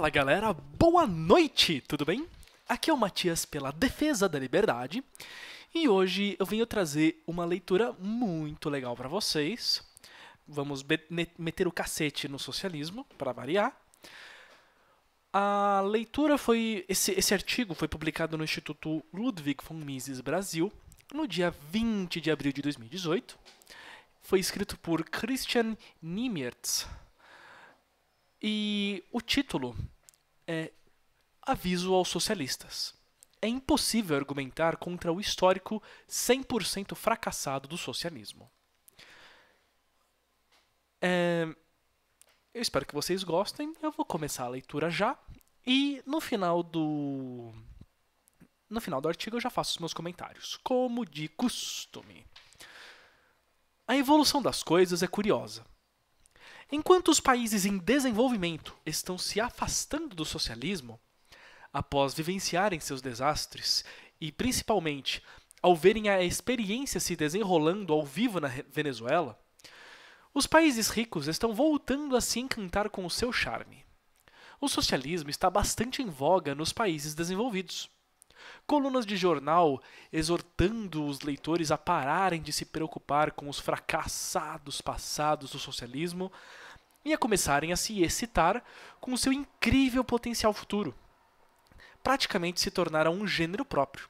Fala galera, boa noite, tudo bem? Aqui é o Matias pela Defesa da Liberdade e hoje eu venho trazer uma leitura muito legal para vocês. Vamos meter o cacete no socialismo, para variar. A leitura foi. Esse, esse artigo foi publicado no Instituto Ludwig von Mises Brasil no dia 20 de abril de 2018. Foi escrito por Christian Nimertz e o título é Aviso aos Socialistas. É impossível argumentar contra o histórico 100% fracassado do socialismo. É, eu espero que vocês gostem. Eu vou começar a leitura já. E no final do. No final do artigo eu já faço os meus comentários, como de costume. A evolução das coisas é curiosa. Enquanto os países em desenvolvimento estão se afastando do socialismo, após vivenciarem seus desastres e principalmente ao verem a experiência se desenrolando ao vivo na Venezuela, os países ricos estão voltando a se encantar com o seu charme. O socialismo está bastante em voga nos países desenvolvidos. Colunas de jornal exortando os leitores a pararem de se preocupar com os fracassados passados do socialismo e a começarem a se excitar com o seu incrível potencial futuro. Praticamente se tornaram um gênero próprio.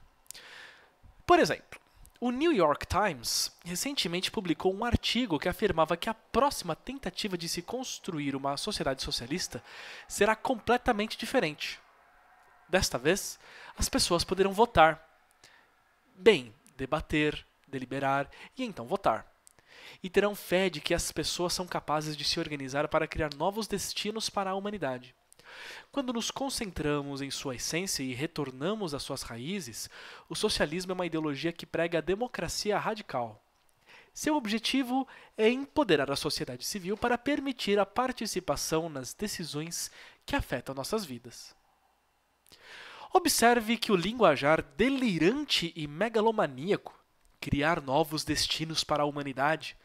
Por exemplo, o New York Times recentemente publicou um artigo que afirmava que a próxima tentativa de se construir uma sociedade socialista será completamente diferente. Desta vez, as pessoas poderão votar. Bem, debater, deliberar e então votar e terão fé de que as pessoas são capazes de se organizar para criar novos destinos para a humanidade. Quando nos concentramos em sua essência e retornamos às suas raízes, o socialismo é uma ideologia que prega a democracia radical. Seu objetivo é empoderar a sociedade civil para permitir a participação nas decisões que afetam nossas vidas. Observe que o linguajar delirante e megalomaníaco, criar novos destinos para a humanidade,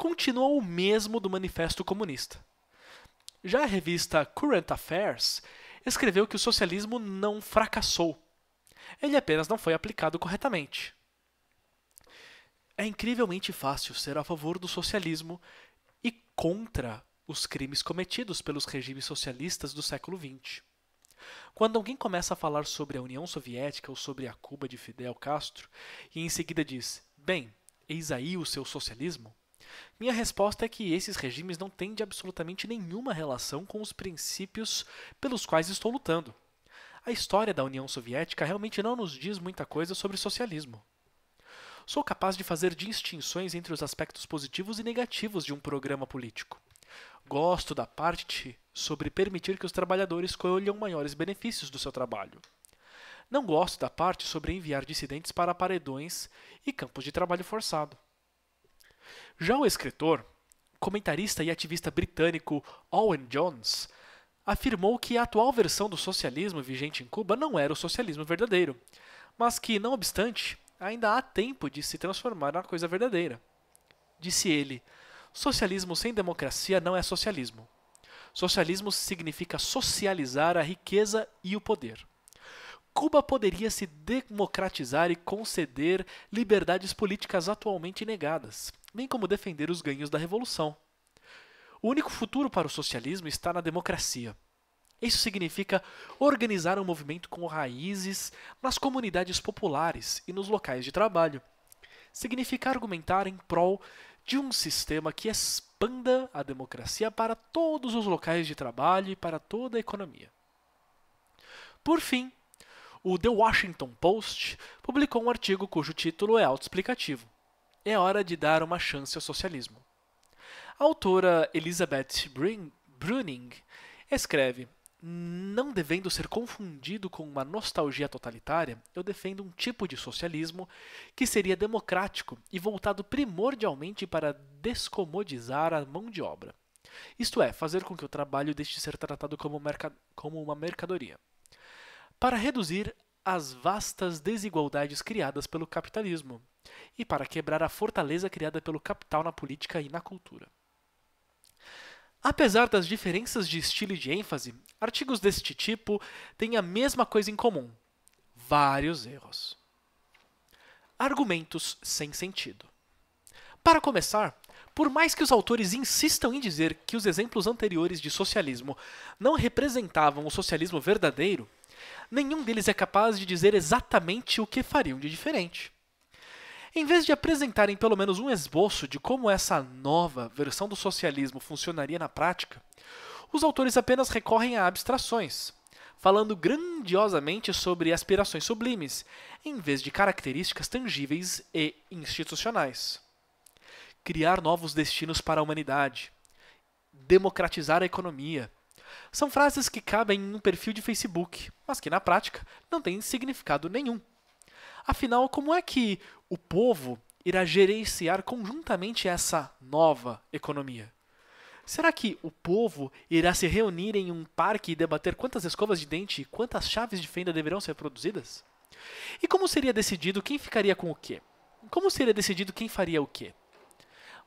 continua o mesmo do Manifesto Comunista. Já a revista Current Affairs escreveu que o socialismo não fracassou. Ele apenas não foi aplicado corretamente. É incrivelmente fácil ser a favor do socialismo e contra os crimes cometidos pelos regimes socialistas do século XX. Quando alguém começa a falar sobre a União Soviética ou sobre a Cuba de Fidel Castro e em seguida diz: Bem, eis aí o seu socialismo, minha resposta é que esses regimes não têm de absolutamente nenhuma relação com os princípios pelos quais estou lutando. A história da União Soviética realmente não nos diz muita coisa sobre socialismo. Sou capaz de fazer distinções entre os aspectos positivos e negativos de um programa político. Gosto da parte sobre permitir que os trabalhadores colham maiores benefícios do seu trabalho. Não gosto da parte sobre enviar dissidentes para paredões e campos de trabalho forçado. Já o escritor, comentarista e ativista britânico Owen Jones afirmou que a atual versão do socialismo vigente em Cuba não era o socialismo verdadeiro, mas que, não obstante, ainda há tempo de se transformar na coisa verdadeira. Disse ele: Socialismo sem democracia não é socialismo. Socialismo significa socializar a riqueza e o poder. Cuba poderia se democratizar e conceder liberdades políticas atualmente negadas bem como defender os ganhos da revolução. O único futuro para o socialismo está na democracia. Isso significa organizar um movimento com raízes nas comunidades populares e nos locais de trabalho. Significa argumentar em prol de um sistema que expanda a democracia para todos os locais de trabalho e para toda a economia. Por fim, o The Washington Post publicou um artigo cujo título é autoexplicativo é hora de dar uma chance ao socialismo. A autora Elizabeth Bruning escreve: Não devendo ser confundido com uma nostalgia totalitária, eu defendo um tipo de socialismo que seria democrático e voltado primordialmente para descomodizar a mão de obra. Isto é, fazer com que o trabalho deixe de ser tratado como, como uma mercadoria. Para reduzir as vastas desigualdades criadas pelo capitalismo e para quebrar a fortaleza criada pelo capital na política e na cultura. Apesar das diferenças de estilo e de ênfase, artigos deste tipo têm a mesma coisa em comum: vários erros. Argumentos sem sentido. Para começar, por mais que os autores insistam em dizer que os exemplos anteriores de socialismo não representavam o socialismo verdadeiro, nenhum deles é capaz de dizer exatamente o que fariam de diferente. Em vez de apresentarem pelo menos um esboço de como essa nova versão do socialismo funcionaria na prática, os autores apenas recorrem a abstrações, falando grandiosamente sobre aspirações sublimes, em vez de características tangíveis e institucionais. Criar novos destinos para a humanidade, democratizar a economia, são frases que cabem em um perfil de Facebook, mas que na prática não têm significado nenhum. Afinal, como é que o povo irá gerenciar conjuntamente essa nova economia? Será que o povo irá se reunir em um parque e debater quantas escovas de dente e quantas chaves de fenda deverão ser produzidas? E como seria decidido quem ficaria com o quê? Como seria decidido quem faria o quê?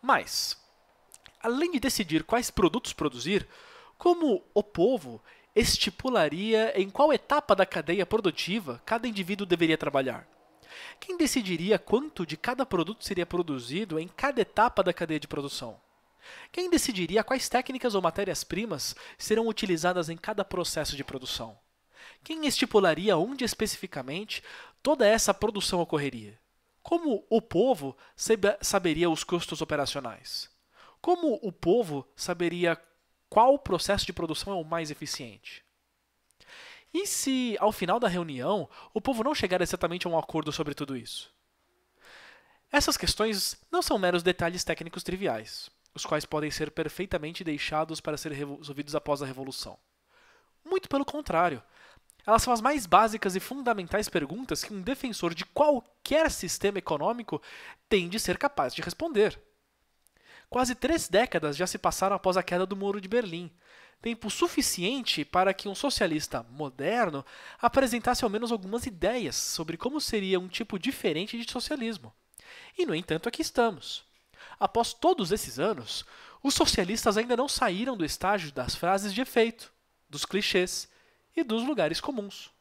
Mas, além de decidir quais produtos produzir, como o povo estipularia em qual etapa da cadeia produtiva cada indivíduo deveria trabalhar? Quem decidiria quanto de cada produto seria produzido em cada etapa da cadeia de produção? Quem decidiria quais técnicas ou matérias-primas serão utilizadas em cada processo de produção? Quem estipularia onde especificamente toda essa produção ocorreria? Como o povo saberia os custos operacionais? Como o povo saberia qual processo de produção é o mais eficiente. E se, ao final da reunião, o povo não chegar exatamente a um acordo sobre tudo isso? Essas questões não são meros detalhes técnicos triviais, os quais podem ser perfeitamente deixados para ser resolvidos após a Revolução. Muito pelo contrário, elas são as mais básicas e fundamentais perguntas que um defensor de qualquer sistema econômico tem de ser capaz de responder. Quase três décadas já se passaram após a queda do Muro de Berlim, tempo suficiente para que um socialista moderno apresentasse ao menos algumas ideias sobre como seria um tipo diferente de socialismo. E, no entanto, aqui estamos. Após todos esses anos, os socialistas ainda não saíram do estágio das frases de efeito, dos clichês e dos lugares comuns.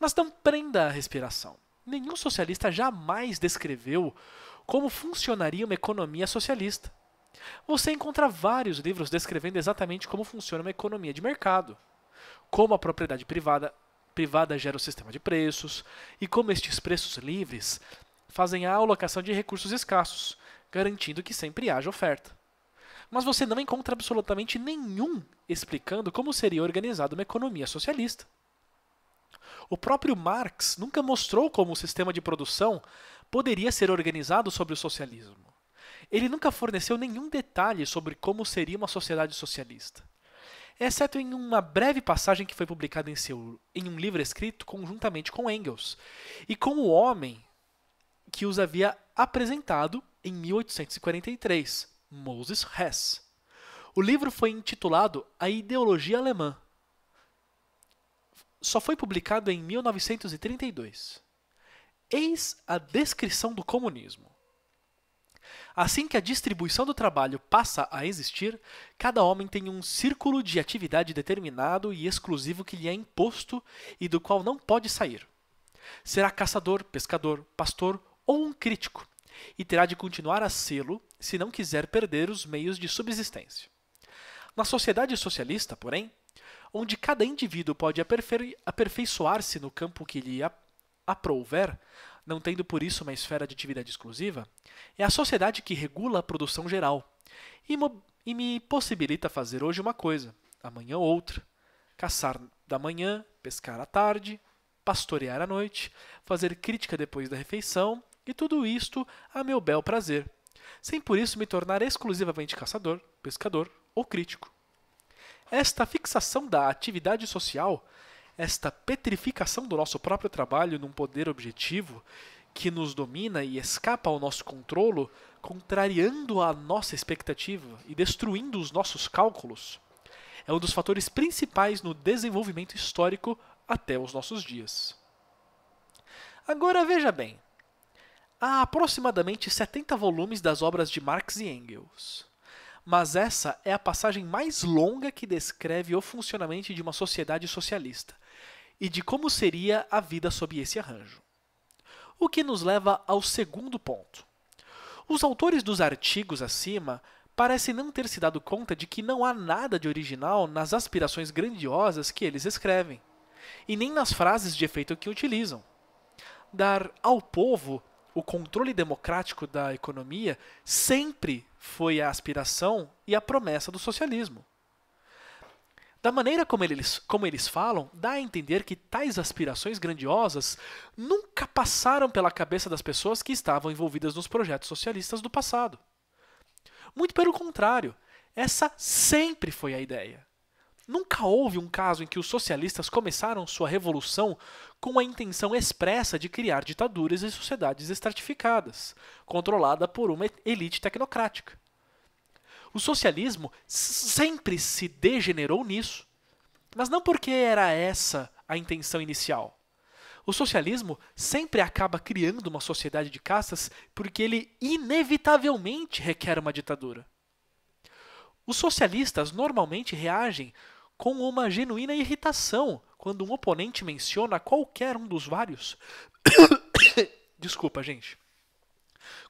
Mas não prenda a respiração. Nenhum socialista jamais descreveu como funcionaria uma economia socialista. Você encontra vários livros descrevendo exatamente como funciona uma economia de mercado, como a propriedade privada, privada gera o sistema de preços e como estes preços livres fazem a alocação de recursos escassos, garantindo que sempre haja oferta. Mas você não encontra absolutamente nenhum explicando como seria organizada uma economia socialista. O próprio Marx nunca mostrou como o sistema de produção poderia ser organizado sobre o socialismo. Ele nunca forneceu nenhum detalhe sobre como seria uma sociedade socialista, exceto em uma breve passagem que foi publicada em, seu, em um livro escrito conjuntamente com Engels e com o homem que os havia apresentado em 1843, Moses Hess. O livro foi intitulado A Ideologia Alemã. Só foi publicado em 1932. Eis a descrição do comunismo. Assim que a distribuição do trabalho passa a existir, cada homem tem um círculo de atividade determinado e exclusivo que lhe é imposto e do qual não pode sair. Será caçador, pescador, pastor ou um crítico, e terá de continuar a sê-lo se não quiser perder os meios de subsistência. Na sociedade socialista, porém, onde cada indivíduo pode aperfeiçoar-se no campo que lhe aprouver, não tendo por isso uma esfera de atividade exclusiva, é a sociedade que regula a produção geral e, e me possibilita fazer hoje uma coisa, amanhã outra, caçar da manhã, pescar à tarde, pastorear à noite, fazer crítica depois da refeição e tudo isto a meu bel prazer, sem por isso me tornar exclusivamente caçador, pescador ou crítico. Esta fixação da atividade social esta petrificação do nosso próprio trabalho num poder objetivo que nos domina e escapa ao nosso controlo, contrariando a nossa expectativa e destruindo os nossos cálculos, é um dos fatores principais no desenvolvimento histórico até os nossos dias. Agora veja bem. Há aproximadamente 70 volumes das obras de Marx e Engels. Mas essa é a passagem mais longa que descreve o funcionamento de uma sociedade socialista, e de como seria a vida sob esse arranjo. O que nos leva ao segundo ponto. Os autores dos artigos acima parecem não ter se dado conta de que não há nada de original nas aspirações grandiosas que eles escrevem, e nem nas frases de efeito que utilizam. Dar ao povo o controle democrático da economia sempre foi a aspiração e a promessa do socialismo. Da maneira como eles, como eles falam, dá a entender que tais aspirações grandiosas nunca passaram pela cabeça das pessoas que estavam envolvidas nos projetos socialistas do passado. Muito pelo contrário, essa sempre foi a ideia. Nunca houve um caso em que os socialistas começaram sua revolução com a intenção expressa de criar ditaduras e sociedades estratificadas, controlada por uma elite tecnocrática. O socialismo sempre se degenerou nisso, mas não porque era essa a intenção inicial. O socialismo sempre acaba criando uma sociedade de castas porque ele inevitavelmente requer uma ditadura. Os socialistas normalmente reagem com uma genuína irritação quando um oponente menciona qualquer um dos vários. Desculpa, gente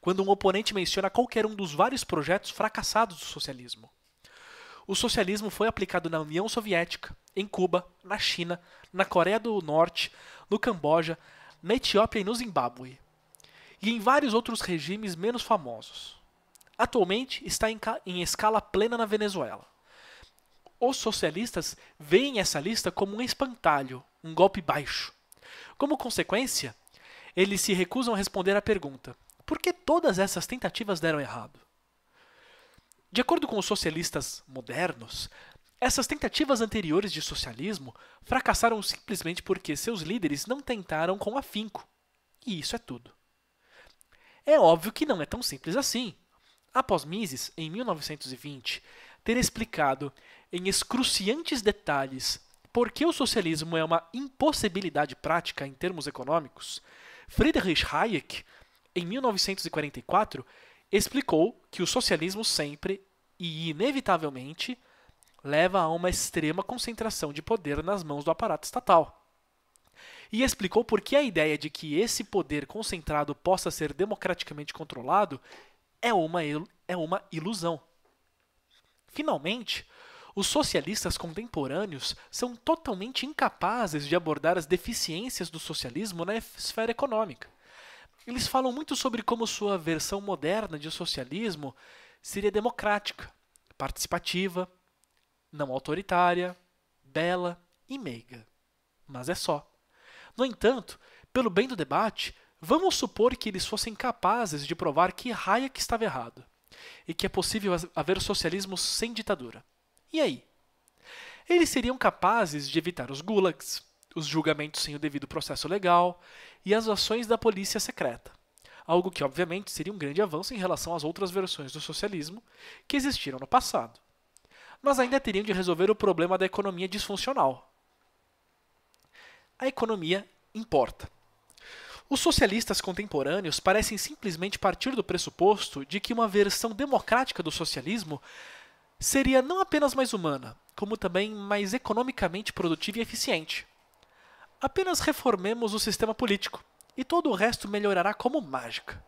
quando um oponente menciona qualquer um dos vários projetos fracassados do socialismo. O socialismo foi aplicado na União Soviética, em Cuba, na China, na Coreia do Norte, no Camboja, na Etiópia e no Zimbábue, e em vários outros regimes menos famosos. Atualmente está em, em escala plena na Venezuela. Os socialistas veem essa lista como um espantalho, um golpe baixo. Como consequência, eles se recusam a responder à pergunta: porque todas essas tentativas deram errado. De acordo com os socialistas modernos, essas tentativas anteriores de socialismo fracassaram simplesmente porque seus líderes não tentaram com afinco. E isso é tudo. É óbvio que não é tão simples assim. Após Mises, em 1920, ter explicado em excruciantes detalhes por que o socialismo é uma impossibilidade prática em termos econômicos, Friedrich Hayek em 1944, explicou que o socialismo sempre e inevitavelmente leva a uma extrema concentração de poder nas mãos do aparato estatal. E explicou por que a ideia de que esse poder concentrado possa ser democraticamente controlado é uma, é uma ilusão. Finalmente, os socialistas contemporâneos são totalmente incapazes de abordar as deficiências do socialismo na esfera econômica. Eles falam muito sobre como sua versão moderna de socialismo seria democrática, participativa, não autoritária, bela e meiga. Mas é só. No entanto, pelo bem do debate, vamos supor que eles fossem capazes de provar que Hayek estava errado e que é possível haver socialismo sem ditadura. E aí? Eles seriam capazes de evitar os gulags, os julgamentos sem o devido processo legal e as ações da polícia secreta. Algo que, obviamente, seria um grande avanço em relação às outras versões do socialismo que existiram no passado. Mas ainda teriam de resolver o problema da economia disfuncional. A economia importa. Os socialistas contemporâneos parecem simplesmente partir do pressuposto de que uma versão democrática do socialismo seria não apenas mais humana, como também mais economicamente produtiva e eficiente. Apenas reformemos o sistema político e todo o resto melhorará como mágica.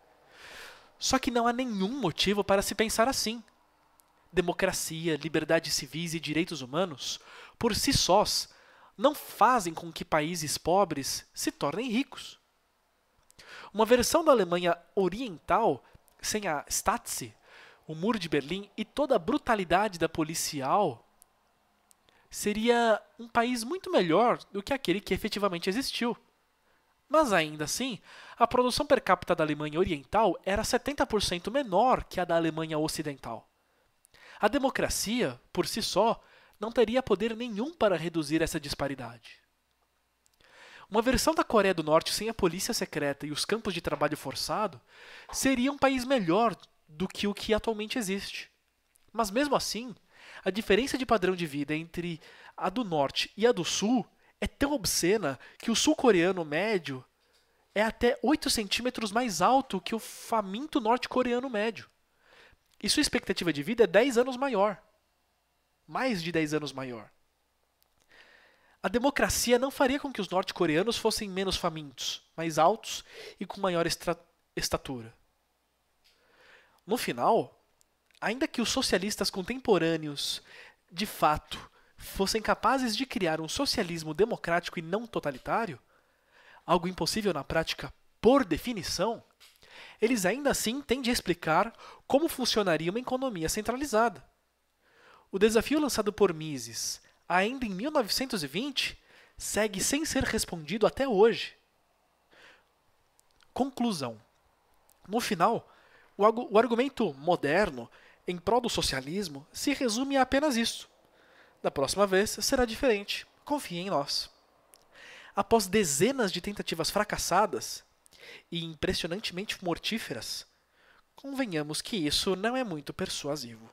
Só que não há nenhum motivo para se pensar assim. Democracia, liberdades civis e direitos humanos, por si sós, não fazem com que países pobres se tornem ricos. Uma versão da Alemanha oriental, sem a Stasi, o Muro de Berlim e toda a brutalidade da policial seria um país muito melhor do que aquele que efetivamente existiu. Mas ainda assim, a produção per capita da Alemanha Oriental era 70% menor que a da Alemanha Ocidental. A democracia, por si só, não teria poder nenhum para reduzir essa disparidade. Uma versão da Coreia do Norte sem a polícia secreta e os campos de trabalho forçado seria um país melhor do que o que atualmente existe. Mas mesmo assim, a diferença de padrão de vida entre a do norte e a do sul é tão obscena que o sul-coreano médio é até 8 centímetros mais alto que o faminto norte-coreano médio. E sua expectativa de vida é 10 anos maior. Mais de 10 anos maior. A democracia não faria com que os norte-coreanos fossem menos famintos, mais altos e com maior estatura. No final, ainda que os socialistas contemporâneos, de fato, fossem capazes de criar um socialismo democrático e não totalitário, algo impossível na prática por definição, eles ainda assim têm de explicar como funcionaria uma economia centralizada. O desafio lançado por Mises, ainda em 1920, segue sem ser respondido até hoje. Conclusão: No final, o argumento moderno em prol do socialismo se resume a apenas isso. Da próxima vez será diferente. Confie em nós. Após dezenas de tentativas fracassadas e impressionantemente mortíferas, convenhamos que isso não é muito persuasivo.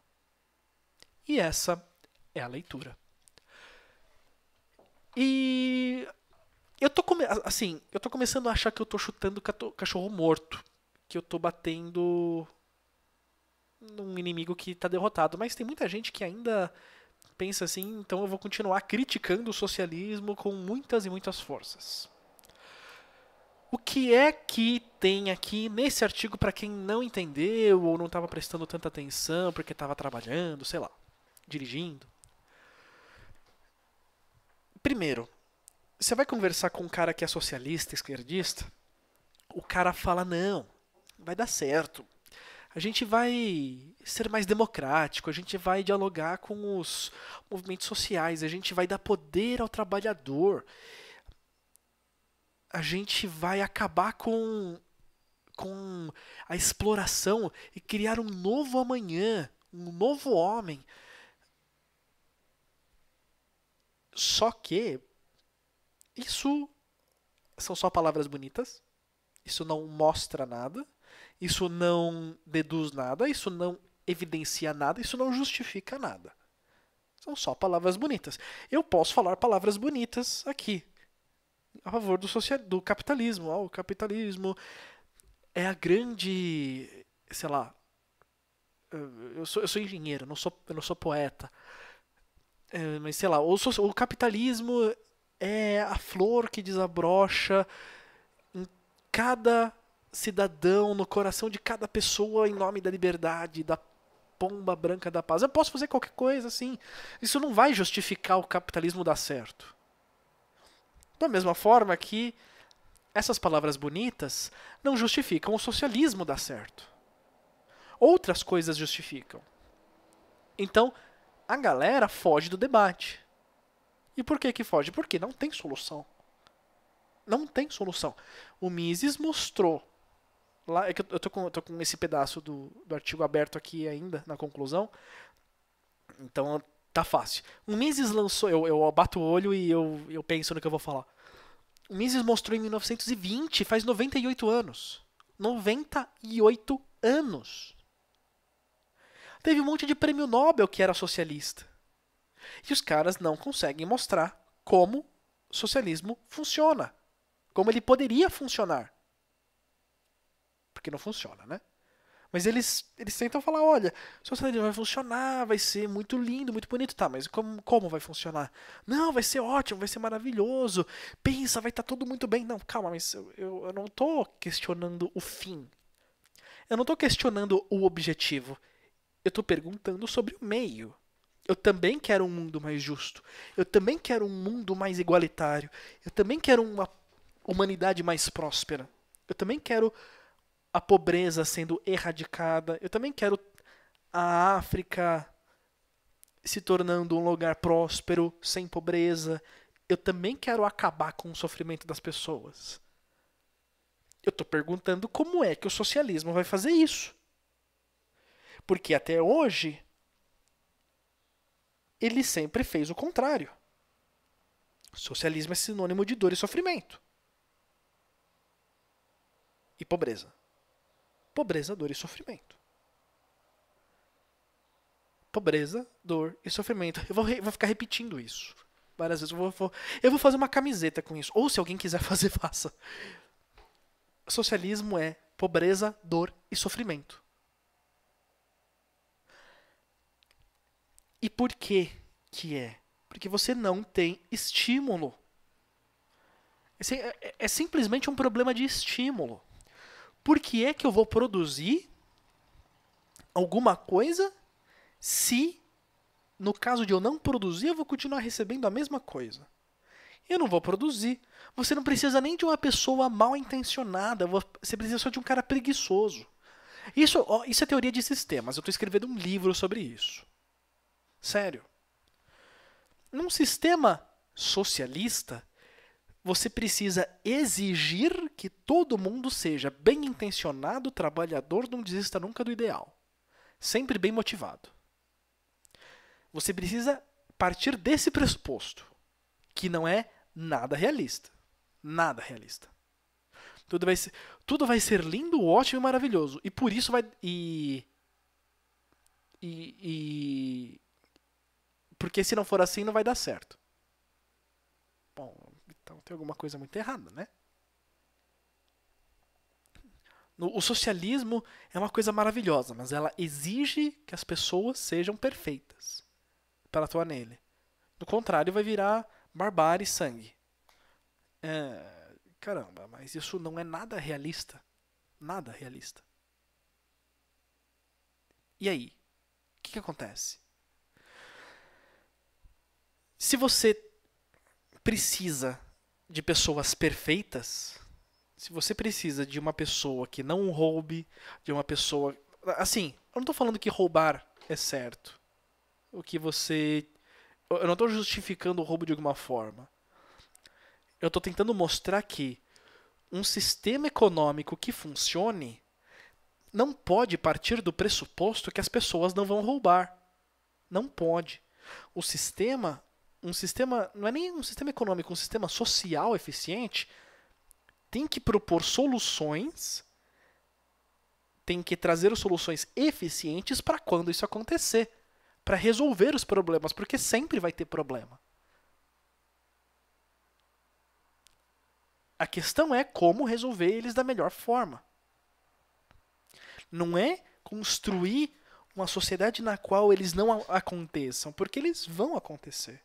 E essa é a leitura. E eu tô come... assim, eu tô começando a achar que eu tô chutando cachorro morto, que eu tô batendo num inimigo que está derrotado. Mas tem muita gente que ainda pensa assim, então eu vou continuar criticando o socialismo com muitas e muitas forças. O que é que tem aqui nesse artigo para quem não entendeu ou não estava prestando tanta atenção porque estava trabalhando, sei lá, dirigindo? Primeiro, você vai conversar com um cara que é socialista, esquerdista, o cara fala: não, vai dar certo a gente vai ser mais democrático, a gente vai dialogar com os movimentos sociais, a gente vai dar poder ao trabalhador, a gente vai acabar com, com a exploração e criar um novo amanhã, um novo homem. Só que isso são só palavras bonitas, isso não mostra nada isso não deduz nada, isso não evidencia nada, isso não justifica nada. São só palavras bonitas. Eu posso falar palavras bonitas aqui, a favor do, social, do capitalismo. Oh, o capitalismo é a grande, sei lá, eh, eu sou, eu sou engenheiro, não sou, eu não sou poeta. É, mas sei lá, o, o capitalismo é a flor que desabrocha em cada cidadão, no coração de cada pessoa, em nome da liberdade, da pomba branca da paz. Eu posso fazer qualquer coisa assim. Isso não vai justificar o capitalismo dar certo. Da mesma forma que essas palavras bonitas não justificam o socialismo dar certo. Outras coisas justificam. Então, a galera foge do debate. E por que que foge? Porque não tem solução. Não tem solução. O Mises mostrou Lá, é que eu tô com, eu tô com esse pedaço do, do artigo aberto aqui ainda, na conclusão. Então tá fácil. O Mises lançou, eu, eu bato o olho e eu, eu penso no que eu vou falar. O Mises mostrou em 1920, faz 98 anos. 98 anos. Teve um monte de prêmio Nobel que era socialista. E os caras não conseguem mostrar como socialismo funciona. Como ele poderia funcionar porque não funciona, né? Mas eles, eles tentam falar, olha, seu cenário vai funcionar, vai ser muito lindo, muito bonito, tá, mas como, como vai funcionar? Não, vai ser ótimo, vai ser maravilhoso, pensa, vai estar tá tudo muito bem. Não, calma, mas eu, eu, não tô questionando o fim. Eu não tô questionando o objetivo. Eu tô perguntando sobre o meio. Eu também quero um mundo mais justo. Eu também quero um mundo mais igualitário. Eu também quero uma humanidade mais próspera. Eu também quero a pobreza sendo erradicada. Eu também quero a África se tornando um lugar próspero, sem pobreza. Eu também quero acabar com o sofrimento das pessoas. Eu estou perguntando como é que o socialismo vai fazer isso. Porque até hoje, ele sempre fez o contrário. Socialismo é sinônimo de dor e sofrimento. E pobreza pobreza, dor e sofrimento. Pobreza, dor e sofrimento. Eu vou, vou ficar repetindo isso várias vezes. Eu vou, vou, eu vou fazer uma camiseta com isso. Ou se alguém quiser fazer, faça. Socialismo é pobreza, dor e sofrimento. E por que que é? Porque você não tem estímulo. É, é, é simplesmente um problema de estímulo por que é que eu vou produzir alguma coisa se, no caso de eu não produzir, eu vou continuar recebendo a mesma coisa? Eu não vou produzir. Você não precisa nem de uma pessoa mal intencionada, você precisa só de um cara preguiçoso. Isso, isso é teoria de sistemas. Eu estou escrevendo um livro sobre isso. Sério. Num sistema socialista, você precisa exigir que todo mundo seja bem intencionado, trabalhador, não desista nunca do ideal. Sempre bem motivado. Você precisa partir desse pressuposto, que não é nada realista. Nada realista. Tudo vai ser, tudo vai ser lindo, ótimo e maravilhoso. E por isso vai. E, e, e porque se não for assim, não vai dar certo. Bom, então tem alguma coisa muito errada, né? O socialismo é uma coisa maravilhosa, mas ela exige que as pessoas sejam perfeitas para atuar nele. Do contrário, vai virar barbárie e sangue. É, caramba, mas isso não é nada realista. Nada realista. E aí? O que, que acontece? Se você precisa de pessoas perfeitas, se você precisa de uma pessoa que não roube, de uma pessoa. Assim, eu não tô falando que roubar é certo. O que você. Eu não tô justificando o roubo de alguma forma. Eu tô tentando mostrar que um sistema econômico que funcione não pode partir do pressuposto que as pessoas não vão roubar. Não pode. O sistema um sistema, não é nem um sistema econômico, um sistema social eficiente, tem que propor soluções, tem que trazer soluções eficientes para quando isso acontecer, para resolver os problemas, porque sempre vai ter problema. A questão é como resolver eles da melhor forma. Não é construir uma sociedade na qual eles não aconteçam, porque eles vão acontecer.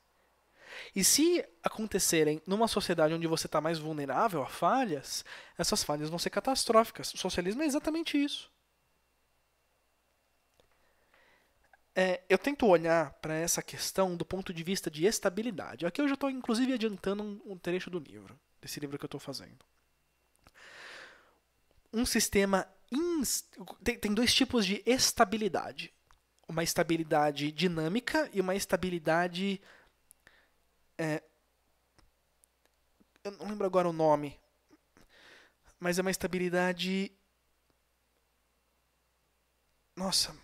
E se acontecerem numa sociedade onde você está mais vulnerável a falhas, essas falhas vão ser catastróficas. O socialismo é exatamente isso. É, eu tento olhar para essa questão do ponto de vista de estabilidade. Aqui eu já estou, inclusive, adiantando um, um trecho do livro, desse livro que eu estou fazendo. Um sistema. Tem, tem dois tipos de estabilidade: uma estabilidade dinâmica e uma estabilidade é, eu não lembro agora o nome, mas é uma estabilidade. Nossa,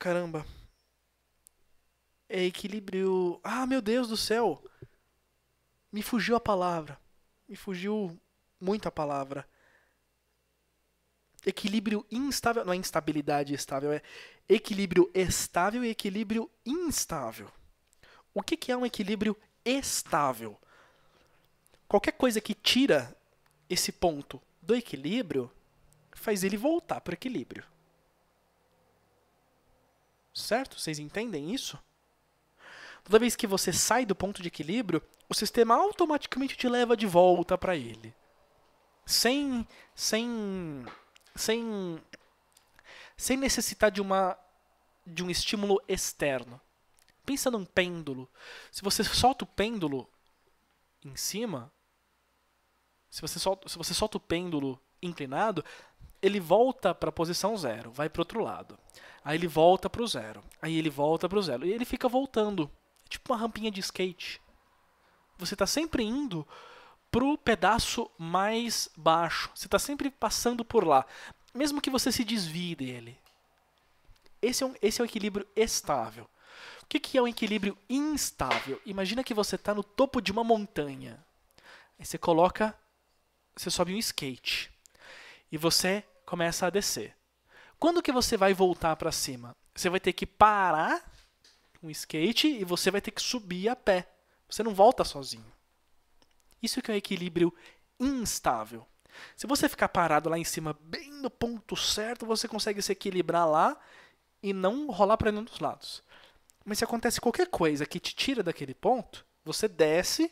caramba. É equilíbrio. Ah, meu Deus do céu! Me fugiu a palavra. Me fugiu muita palavra. Equilíbrio instável. Não é instabilidade estável, é equilíbrio estável e equilíbrio instável. O que, que é um equilíbrio estável. Qualquer coisa que tira esse ponto do equilíbrio faz ele voltar para o equilíbrio. Certo? Vocês entendem isso? Toda vez que você sai do ponto de equilíbrio, o sistema automaticamente te leva de volta para ele. Sem sem sem sem necessitar de uma de um estímulo externo. Pensa num pêndulo. Se você solta o pêndulo em cima, se você solta, se você solta o pêndulo inclinado, ele volta para a posição zero, vai para outro lado. Aí ele volta para o zero, aí ele volta para o zero. E ele fica voltando, é tipo uma rampinha de skate. Você está sempre indo para o pedaço mais baixo, você está sempre passando por lá, mesmo que você se desvie dele. Esse é, um, esse é o equilíbrio estável. O que, que é um equilíbrio instável? Imagina que você está no topo de uma montanha. Aí você coloca, você sobe um skate e você começa a descer. Quando que você vai voltar para cima? Você vai ter que parar um skate e você vai ter que subir a pé. Você não volta sozinho. Isso que é um equilíbrio instável. Se você ficar parado lá em cima, bem no ponto certo, você consegue se equilibrar lá e não rolar para nenhum dos lados. Mas se acontece qualquer coisa que te tira daquele ponto, você desce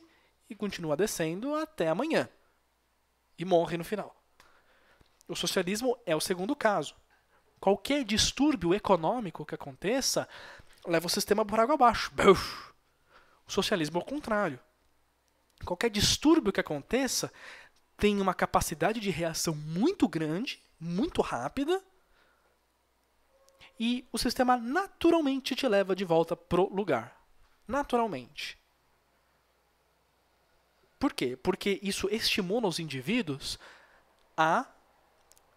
e continua descendo até amanhã. E morre no final. O socialismo é o segundo caso. Qualquer distúrbio econômico que aconteça leva o sistema por água abaixo. O socialismo é o contrário. Qualquer distúrbio que aconteça tem uma capacidade de reação muito grande, muito rápida, e o sistema naturalmente te leva de volta pro lugar. Naturalmente. Por quê? Porque isso estimula os indivíduos a,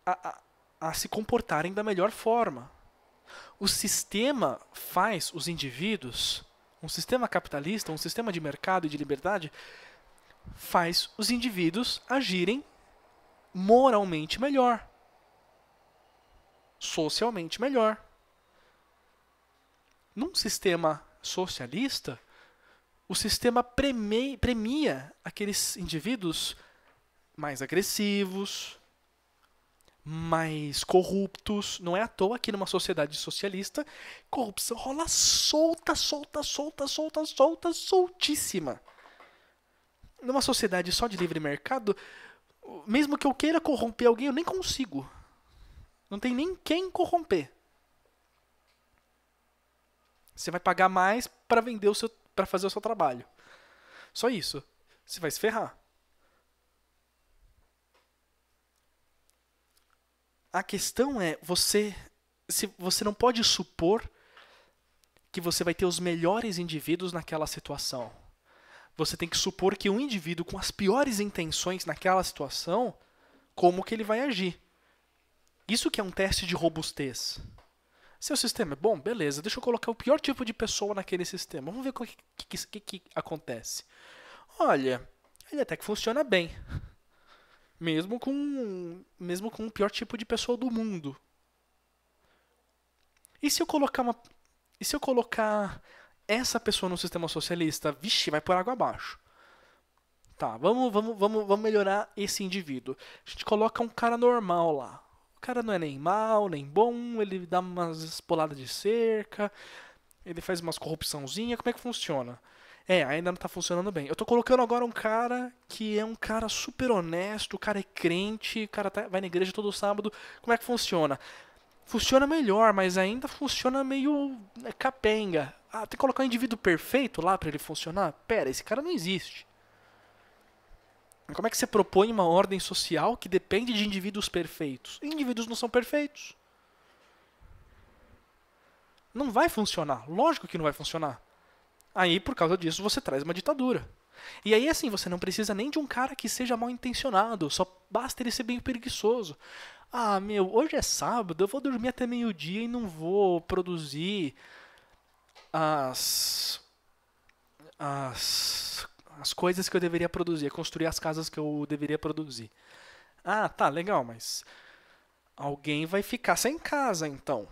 a, a, a se comportarem da melhor forma. O sistema faz os indivíduos, um sistema capitalista, um sistema de mercado e de liberdade, faz os indivíduos agirem moralmente melhor, socialmente melhor. Num sistema socialista, o sistema premia, premia aqueles indivíduos mais agressivos, mais corruptos. Não é à toa que numa sociedade socialista, corrupção rola solta, solta, solta, solta, solta, soltíssima. Numa sociedade só de livre mercado, mesmo que eu queira corromper alguém, eu nem consigo. Não tem nem quem corromper. Você vai pagar mais para vender o seu para fazer o seu trabalho. Só isso. Você vai se ferrar. A questão é você se você não pode supor que você vai ter os melhores indivíduos naquela situação. Você tem que supor que um indivíduo com as piores intenções naquela situação, como que ele vai agir? Isso que é um teste de robustez. Seu sistema é bom? Beleza, deixa eu colocar o pior tipo de pessoa naquele sistema. Vamos ver o que, que, que, que acontece. Olha, ele até que funciona bem. Mesmo com, mesmo com o pior tipo de pessoa do mundo. E se eu colocar uma. E se eu colocar essa pessoa no sistema socialista? Vixe, vai por água abaixo. Tá, vamos, vamos, vamos, vamos melhorar esse indivíduo. A gente coloca um cara normal lá. O cara não é nem mal, nem bom, ele dá umas espoladas de cerca, ele faz umas corrupçãozinha, como é que funciona? É, ainda não tá funcionando bem. Eu tô colocando agora um cara que é um cara super honesto, o cara é crente, o cara tá, vai na igreja todo sábado. Como é que funciona? Funciona melhor, mas ainda funciona meio é, capenga. Ah, tem que colocar um indivíduo perfeito lá para ele funcionar? Pera, esse cara não existe. Como é que você propõe uma ordem social que depende de indivíduos perfeitos? Indivíduos não são perfeitos. Não vai funcionar. Lógico que não vai funcionar. Aí, por causa disso, você traz uma ditadura. E aí, assim, você não precisa nem de um cara que seja mal intencionado, só basta ele ser bem preguiçoso. Ah, meu, hoje é sábado, eu vou dormir até meio-dia e não vou produzir as. as as coisas que eu deveria produzir, é construir as casas que eu deveria produzir. Ah, tá, legal, mas alguém vai ficar sem casa então.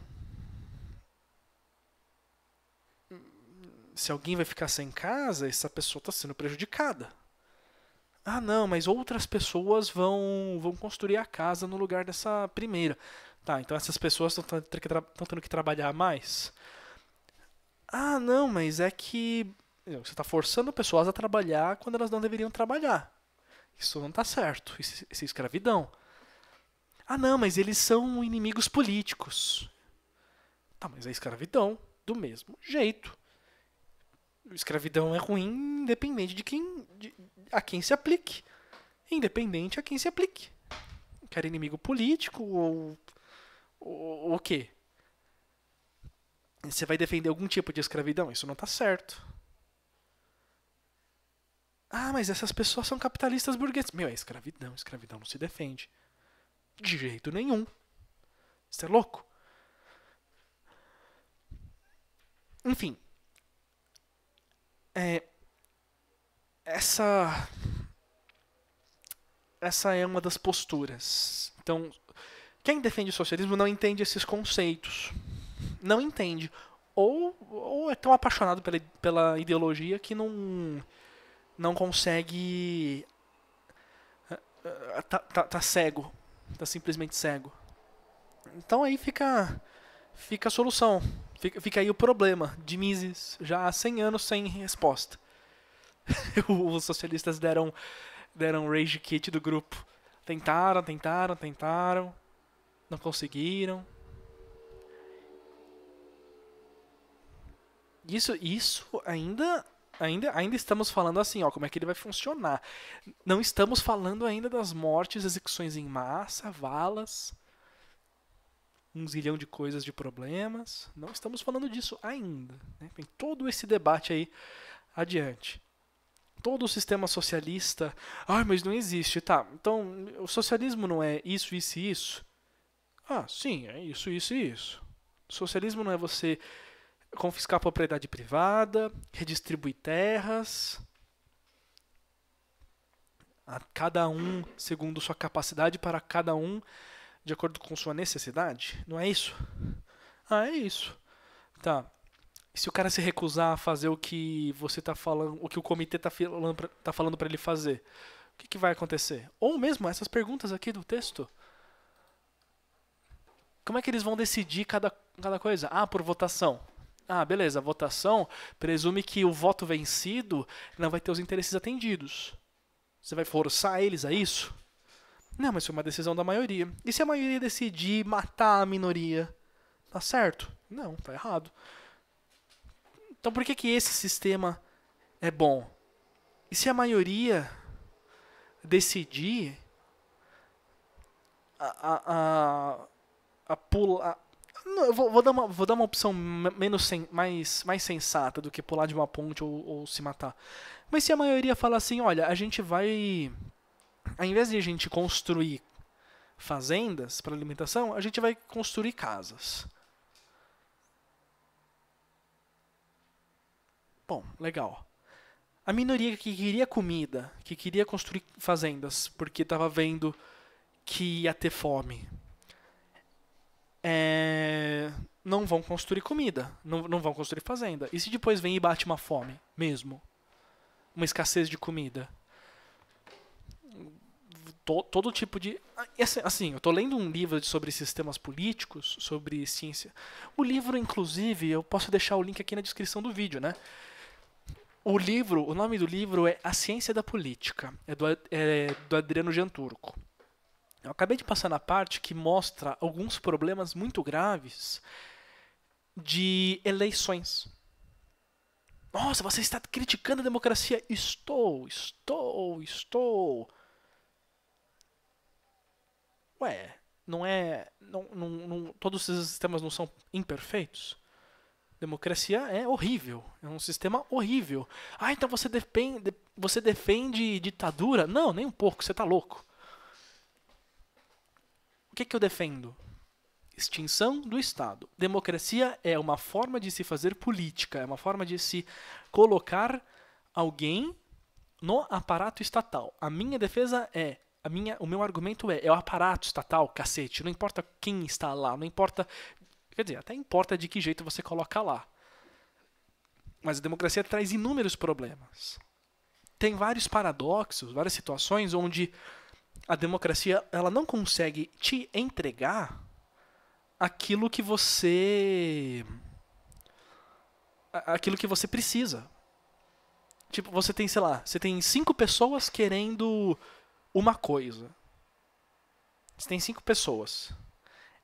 Se alguém vai ficar sem casa, essa pessoa está sendo prejudicada. Ah, não, mas outras pessoas vão, vão construir a casa no lugar dessa primeira. Tá, então essas pessoas estão tendo que trabalhar mais. Ah, não, mas é que você está forçando pessoas a trabalhar quando elas não deveriam trabalhar. Isso não está certo. Isso, isso é escravidão. Ah, não, mas eles são inimigos políticos. Tá, mas é escravidão do mesmo jeito. Escravidão é ruim independente de quem de, a quem se aplique. Independente a quem se aplique. Quer inimigo político ou o quê? Você vai defender algum tipo de escravidão? Isso não está certo. Ah, mas essas pessoas são capitalistas burgueses. Meu, é escravidão. Escravidão não se defende. De jeito nenhum. Você é louco? Enfim. É, essa. Essa é uma das posturas. Então, quem defende o socialismo não entende esses conceitos. Não entende. Ou, ou é tão apaixonado pela, pela ideologia que não não consegue. Ah, tá, tá, tá, cego. Tá simplesmente cego. Então aí fica, fica a solução. Fica, fica aí o problema de Mises, já há 100 anos sem resposta. Os socialistas deram, deram rage kit do grupo. Tentaram, tentaram, tentaram. Não conseguiram. Isso, isso ainda ainda, ainda estamos falando assim, ó, como é que ele vai funcionar. Não estamos falando ainda das mortes, execuções em massa, valas, um zilhão de coisas de problemas. Não estamos falando disso ainda. Né? Tem todo esse debate aí adiante. Todo o sistema socialista. Ah, mas não existe. Tá, então o socialismo não é isso, isso e isso? Ah, sim, é isso, isso e isso. O socialismo não é você confiscar propriedade privada, redistribuir terras a cada um segundo sua capacidade para cada um de acordo com sua necessidade? Não é isso? Ah, é isso. Tá. E se o cara se recusar a fazer o que você tá falando, o que o comitê tá falando pra, tá falando para ele fazer, o que, que vai acontecer? Ou mesmo essas perguntas aqui do texto. Como é que eles vão decidir cada, cada coisa? Ah, por votação. Ah, beleza, a votação presume que o voto vencido não vai ter os interesses atendidos. Você vai forçar eles a isso? Não, mas foi é uma decisão da maioria. E se a maioria decidir matar a minoria? Tá certo? Não, tá errado. Então por que, que esse sistema é bom? E se a maioria decidir a, a, a, a, pula, não, eu vou, vou, dar uma, vou dar uma opção menos sen, mais, mais sensata do que pular de uma ponte ou, ou se matar. Mas se a maioria fala assim, olha, a gente vai. Ao invés de a gente construir fazendas para alimentação, a gente vai construir casas. Bom, legal. A minoria que queria comida, que queria construir fazendas porque estava vendo que ia ter fome, é, não vão construir comida, não, não vão construir fazenda. E se depois vem e bate uma fome mesmo? Uma escassez de comida? todo tipo de. Assim, assim, eu estou lendo um livro sobre sistemas políticos, sobre ciência. O livro, inclusive, eu posso deixar o link aqui na descrição do vídeo, né? O livro, o nome do livro é A Ciência da Política, é do, é do Adriano Gianturco. Eu acabei de passar na parte que mostra alguns problemas muito graves de eleições. Nossa, você está criticando a democracia. Estou, estou, estou. Ué, não é. Não, não, não, todos esses sistemas não são imperfeitos? Democracia é horrível. É um sistema horrível. Ah, então você defende, você defende ditadura? Não, nem um pouco, você está louco que, que eu defendo? Extinção do Estado. Democracia é uma forma de se fazer política, é uma forma de se colocar alguém no aparato estatal. A minha defesa é a minha, o meu argumento é, é o aparato estatal, cacete, não importa quem está lá, não importa, quer dizer, até importa de que jeito você coloca lá. Mas a democracia traz inúmeros problemas. Tem vários paradoxos, várias situações onde a democracia ela não consegue te entregar aquilo que você aquilo que você precisa. Tipo, você tem, sei lá, você tem cinco pessoas querendo uma coisa. Você tem cinco pessoas.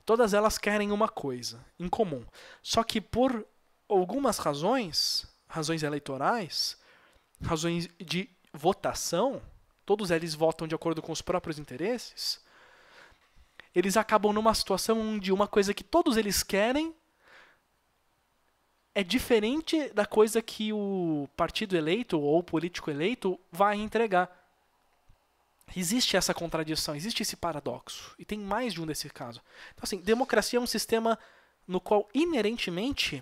Todas elas querem uma coisa em comum. Só que por algumas razões, razões eleitorais, razões de votação, todos eles votam de acordo com os próprios interesses, eles acabam numa situação onde uma coisa que todos eles querem é diferente da coisa que o partido eleito ou o político eleito vai entregar. Existe essa contradição, existe esse paradoxo. E tem mais de um desse caso. Então, assim, democracia é um sistema no qual, inerentemente,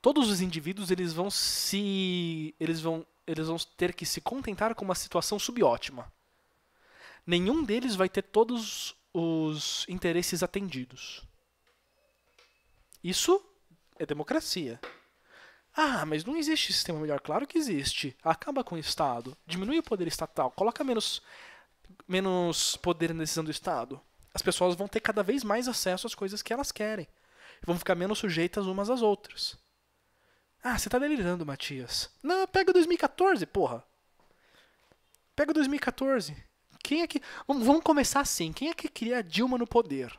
todos os indivíduos eles vão se. eles vão eles vão ter que se contentar com uma situação subótima. Nenhum deles vai ter todos os interesses atendidos. Isso é democracia. Ah, mas não existe sistema melhor. Claro que existe. Acaba com o Estado. Diminui o poder estatal. Coloca menos, menos poder na decisão do Estado. As pessoas vão ter cada vez mais acesso às coisas que elas querem. Vão ficar menos sujeitas umas às outras. Ah, você tá delirando, Matias. Não, pega 2014, porra. Pega 2014. Quem é que. Vamos começar assim. Quem é que queria a Dilma no poder?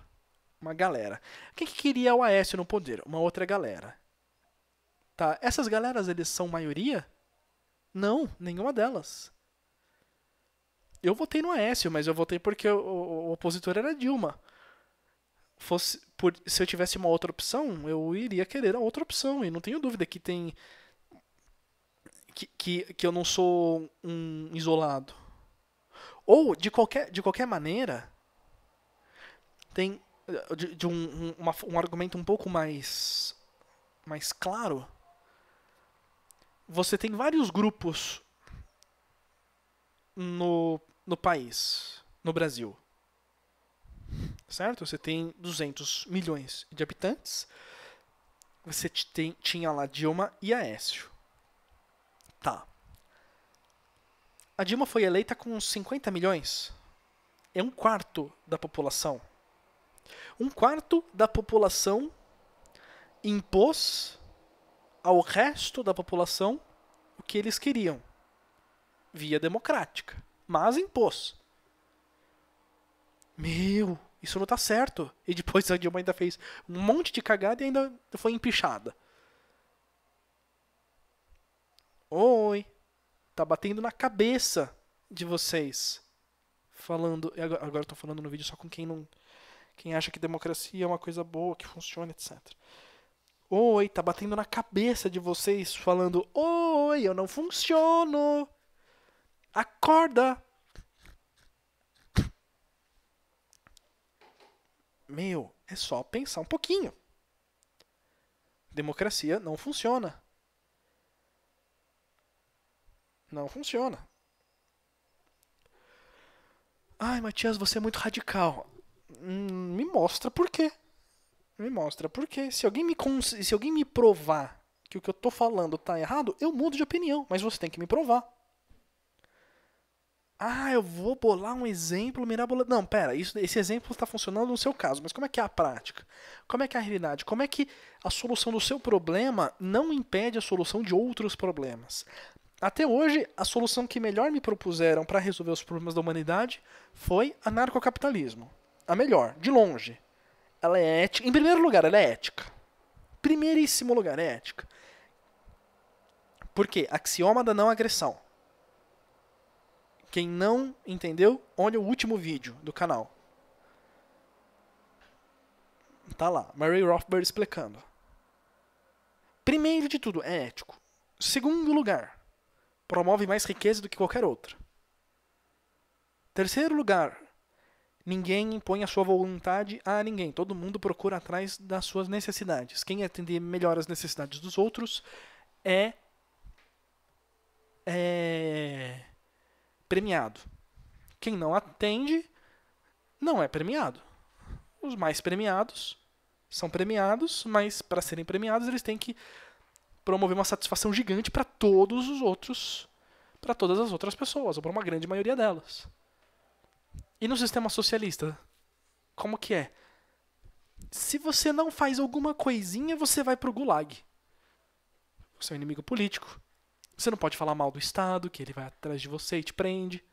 Uma galera. Quem é que queria o Aécio no poder? Uma outra galera. Tá, essas galeras eles são maioria? Não, nenhuma delas. Eu votei no Aécio, mas eu votei porque o, o, o opositor era Dilma fosse por, se eu tivesse uma outra opção, eu iria querer a outra opção. E não tenho dúvida que tem. Que, que, que eu não sou um isolado. Ou, de qualquer, de qualquer maneira, tem. De, de um, um, uma, um argumento um pouco mais. mais claro. Você tem vários grupos no, no país, no Brasil certo? Você tem 200 milhões de habitantes, você tem, tinha lá Dilma e Aécio. Tá. A Dilma foi eleita com 50 milhões. É um quarto da população. Um quarto da população impôs ao resto da população o que eles queriam, via democrática, mas impôs. Meu! Isso não tá certo. E depois a Dilma ainda fez um monte de cagada e ainda foi empichada. Oi. Tá batendo na cabeça de vocês. Falando. Agora, eu tô falando no vídeo só com quem não. Quem acha que democracia é uma coisa boa, que funciona, etc. Oi, tá batendo na cabeça de vocês falando: Oi, eu não funciono. Acorda, Meu, é só pensar um pouquinho. Democracia não funciona. Não funciona. Ai, Matias, você é muito radical. Hum, me mostra por quê. Me mostra por quê. Se alguém me, se alguém me provar que o que eu tô falando tá errado, eu mudo de opinião. Mas você tem que me provar. Ah, eu vou bolar um exemplo mirabolante. Não, pera, isso, esse exemplo está funcionando no seu caso, mas como é que é a prática? Como é que é a realidade? Como é que a solução do seu problema não impede a solução de outros problemas? Até hoje, a solução que melhor me propuseram para resolver os problemas da humanidade foi anarcocapitalismo. A melhor, de longe. Ela é ética. Em primeiro lugar, ela é ética. Primeiríssimo lugar, é ética. Por quê? Axioma da não agressão quem não entendeu, olha o último vídeo do canal. Tá lá, Mary Rothbard explicando. Primeiro de tudo, é ético. Segundo lugar, promove mais riqueza do que qualquer outra. Terceiro lugar, ninguém impõe a sua vontade a ninguém. Todo mundo procura atrás das suas necessidades. Quem atender melhor as necessidades dos outros é é premiado. Quem não atende não é premiado. Os mais premiados são premiados, mas para serem premiados eles têm que promover uma satisfação gigante para todos os outros, para todas as outras pessoas, ou para uma grande maioria delas. E no sistema socialista, como que é? Se você não faz alguma coisinha, você vai pro gulag. Você é um inimigo político. Você não pode falar mal do Estado, que ele vai atrás de você e te prende.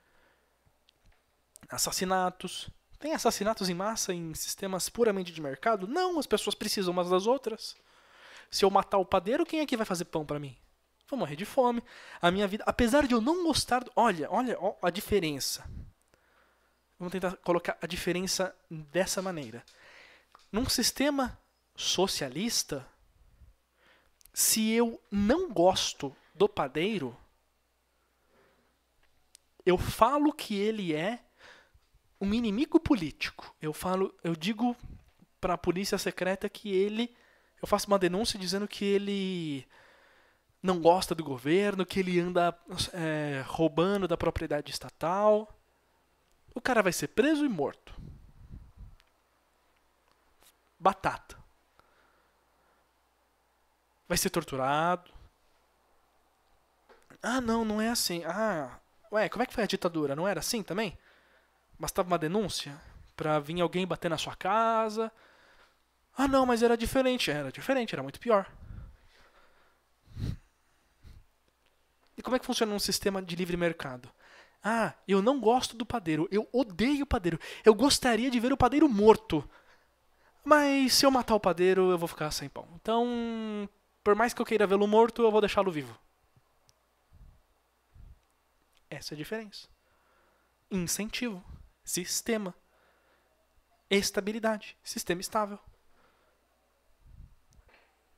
Assassinatos. Tem assassinatos em massa em sistemas puramente de mercado? Não, as pessoas precisam umas das outras. Se eu matar o padeiro, quem é que vai fazer pão para mim? Vou morrer de fome. A minha vida, apesar de eu não gostar, do, olha, olha ó, a diferença. Vamos tentar colocar a diferença dessa maneira. Num sistema socialista, se eu não gosto do padeiro, eu falo que ele é um inimigo político. Eu falo, eu digo para a polícia secreta que ele, eu faço uma denúncia dizendo que ele não gosta do governo, que ele anda é, roubando da propriedade estatal. O cara vai ser preso e morto. Batata. Vai ser torturado. Ah, não, não é assim. Ah, ué, como é que foi a ditadura? Não era assim também? Bastava uma denúncia pra vir alguém bater na sua casa. Ah, não, mas era diferente. Era diferente, era muito pior. E como é que funciona um sistema de livre mercado? Ah, eu não gosto do padeiro, eu odeio o padeiro, eu gostaria de ver o padeiro morto. Mas se eu matar o padeiro, eu vou ficar sem pão. Então, por mais que eu queira vê-lo morto, eu vou deixá-lo vivo. Essa é a diferença. Incentivo, sistema, estabilidade, sistema estável.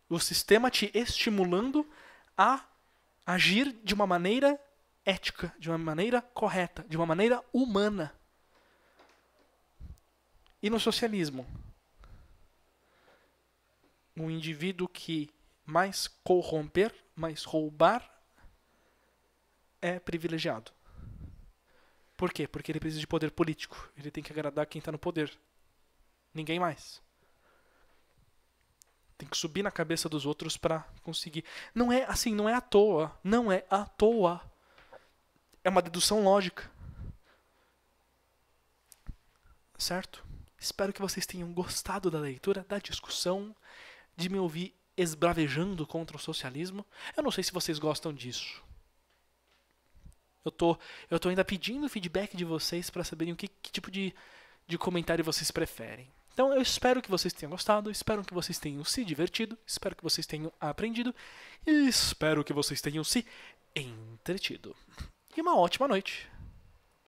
O sistema te estimulando a agir de uma maneira ética, de uma maneira correta, de uma maneira humana. E no socialismo? o indivíduo que mais corromper, mais roubar, é privilegiado. Por quê? Porque ele precisa de poder político. Ele tem que agradar quem está no poder. Ninguém mais. Tem que subir na cabeça dos outros para conseguir. Não é assim, não é à toa. Não é à toa. É uma dedução lógica. Certo? Espero que vocês tenham gostado da leitura, da discussão, de me ouvir esbravejando contra o socialismo. Eu não sei se vocês gostam disso. Eu tô, eu tô ainda pedindo feedback de vocês para saberem o que, que tipo de, de comentário vocês preferem. Então eu espero que vocês tenham gostado, espero que vocês tenham se divertido, espero que vocês tenham aprendido e espero que vocês tenham se entretido. E uma ótima noite!